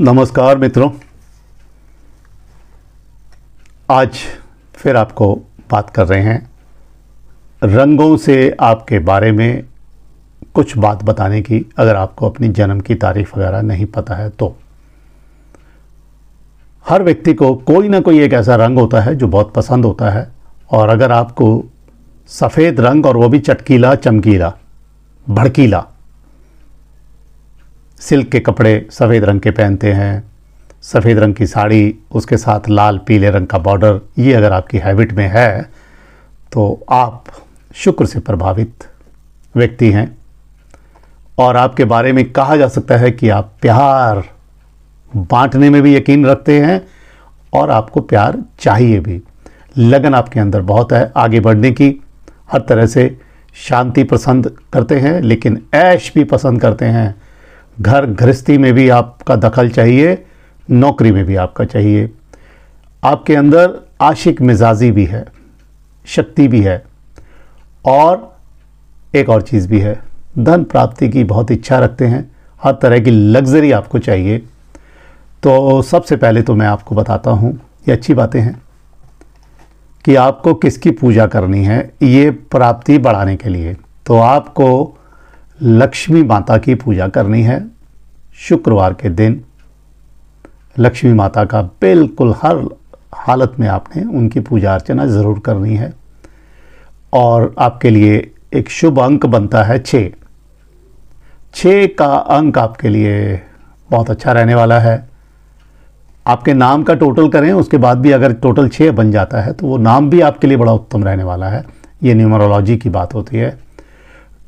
नमस्कार मित्रों आज फिर आपको बात कर रहे हैं रंगों से आपके बारे में कुछ बात बताने की अगर आपको अपनी जन्म की तारीख वगैरह नहीं पता है तो हर व्यक्ति को कोई ना कोई एक ऐसा रंग होता है जो बहुत पसंद होता है और अगर आपको सफ़ेद रंग और वो भी चटकीला चमकीला भड़कीला सिल्क के कपड़े सफ़ेद रंग के पहनते हैं सफ़ेद रंग की साड़ी उसके साथ लाल पीले रंग का बॉर्डर ये अगर आपकी हैबिट में है तो आप शुक्र से प्रभावित व्यक्ति हैं और आपके बारे में कहा जा सकता है कि आप प्यार बांटने में भी यकीन रखते हैं और आपको प्यार चाहिए भी लगन आपके अंदर बहुत है आगे बढ़ने की हर तरह से शांति पसंद करते हैं लेकिन ऐश भी पसंद करते हैं घर गृहस्थी में भी आपका दखल चाहिए नौकरी में भी आपका चाहिए आपके अंदर आशिक मिजाजी भी है शक्ति भी है और एक और चीज़ भी है धन प्राप्ति की बहुत इच्छा रखते हैं हर तरह की लग्जरी आपको चाहिए तो सबसे पहले तो मैं आपको बताता हूँ ये अच्छी बातें हैं कि आपको किसकी पूजा करनी है ये प्राप्ति बढ़ाने के लिए तो आपको लक्ष्मी माता की पूजा करनी है शुक्रवार के दिन लक्ष्मी माता का बिल्कुल हर हालत में आपने उनकी पूजा अर्चना ज़रूर करनी है और आपके लिए एक शुभ अंक बनता है छः छः का अंक आपके लिए बहुत अच्छा रहने वाला है आपके नाम का टोटल करें उसके बाद भी अगर टोटल छः बन जाता है तो वो नाम भी आपके लिए बड़ा उत्तम रहने वाला है ये न्यूमरोलॉजी की बात होती है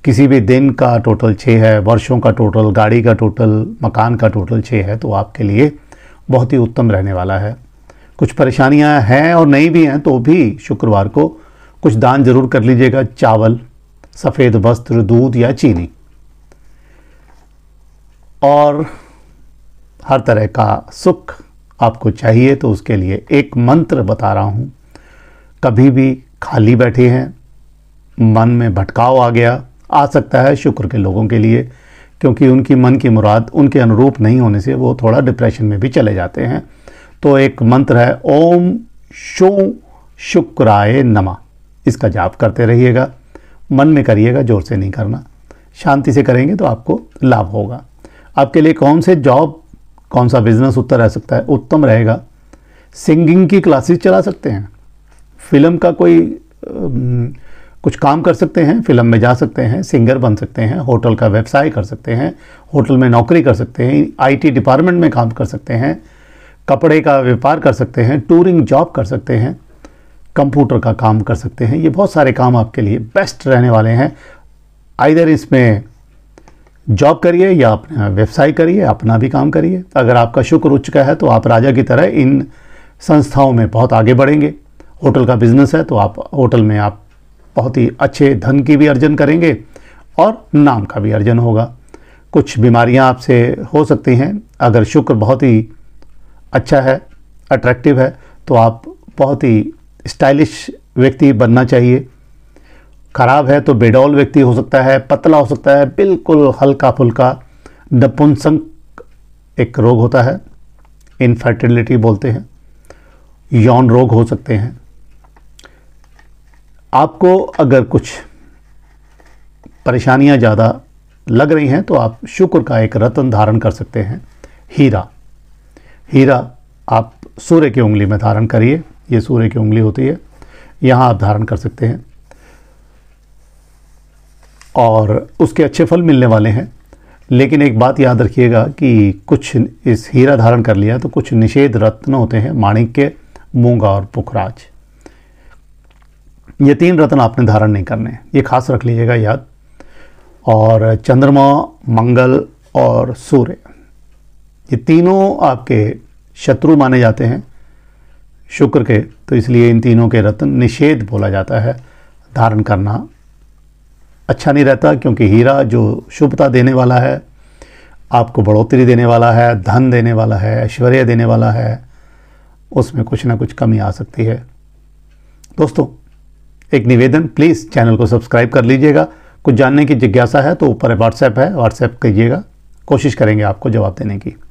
किसी भी दिन का टोटल छः है वर्षों का टोटल गाड़ी का टोटल मकान का टोटल छः है तो आपके लिए बहुत ही उत्तम रहने वाला है कुछ परेशानियां हैं और नहीं भी हैं तो भी शुक्रवार को कुछ दान जरूर कर लीजिएगा चावल सफ़ेद वस्त्र दूध या चीनी और हर तरह का सुख आपको चाहिए तो उसके लिए एक मंत्र बता रहा हूँ कभी भी खाली बैठे हैं मन में भटकाव आ गया आ सकता है शुक्र के लोगों के लिए क्योंकि उनकी मन की मुराद उनके अनुरूप नहीं होने से वो थोड़ा डिप्रेशन में भी चले जाते हैं तो एक मंत्र है ओम शो शुक्राए नमा इसका जाप करते रहिएगा मन में करिएगा जोर से नहीं करना शांति से करेंगे तो आपको लाभ होगा आपके लिए कौन से जॉब कौन सा बिजनेस उत्तर रह सकता है उत्तम रहेगा सिंगिंग की क्लासेस चला सकते हैं फिल्म का कोई कुछ काम कर सकते हैं फिल्म में जा सकते हैं सिंगर बन सकते हैं होटल का व्यवसाय कर सकते हैं होटल में नौकरी कर सकते हैं आईटी डिपार्टमेंट में काम कर सकते हैं कपड़े का व्यापार कर सकते हैं टूरिंग जॉब कर सकते हैं कंप्यूटर का काम कर सकते हैं ये बहुत सारे काम आपके लिए बेस्ट रहने वाले हैं आइधर इसमें जॉब करिए या अपना व्यवसाय करिए अपना भी काम करिए अगर आपका शुक्र उच्च का है तो आप राजा की तरह इन संस्थाओं में बहुत आगे बढ़ेंगे होटल का बिजनेस है तो आप होटल में आप बहुत ही अच्छे धन की भी अर्जन करेंगे और नाम का भी अर्जन होगा कुछ बीमारियां आपसे हो सकती हैं अगर शुक्र बहुत ही अच्छा है अट्रैक्टिव है तो आप बहुत ही स्टाइलिश व्यक्ति बनना चाहिए खराब है तो बेडौल व्यक्ति हो सकता है पतला हो सकता है बिल्कुल हल्का फुल्का नपुंसक एक रोग होता है इनफर्टिलिटी बोलते हैं यौन रोग हो सकते हैं आपको अगर कुछ परेशानियां ज़्यादा लग रही हैं तो आप शुक्र का एक रतन धारण कर सकते हैं हीरा हीरा आप सूर्य की उंगली में धारण करिए ये सूर्य की उंगली होती है यहाँ आप धारण कर सकते हैं और उसके अच्छे फल मिलने वाले हैं लेकिन एक बात याद रखिएगा कि कुछ इस हीरा धारण कर लिया तो कुछ निषेध रत्न होते हैं माणिक्य मूंगा और पुखराज ये तीन रत्न आपने धारण नहीं करने ये खास रख लीजिएगा याद और चंद्रमा मंगल और सूर्य ये तीनों आपके शत्रु माने जाते हैं शुक्र के तो इसलिए इन तीनों के रत्न निषेध बोला जाता है धारण करना अच्छा नहीं रहता क्योंकि हीरा जो शुभता देने वाला है आपको बढ़ोतरी देने वाला है धन देने वाला है ऐश्वर्य देने वाला है उसमें कुछ ना कुछ कमी आ सकती है दोस्तों एक निवेदन प्लीज़ चैनल को सब्सक्राइब कर लीजिएगा कुछ जानने की जिज्ञासा है तो ऊपर व्हाट्सएप है व्हाट्सएप कीजिएगा कोशिश करेंगे आपको जवाब देने की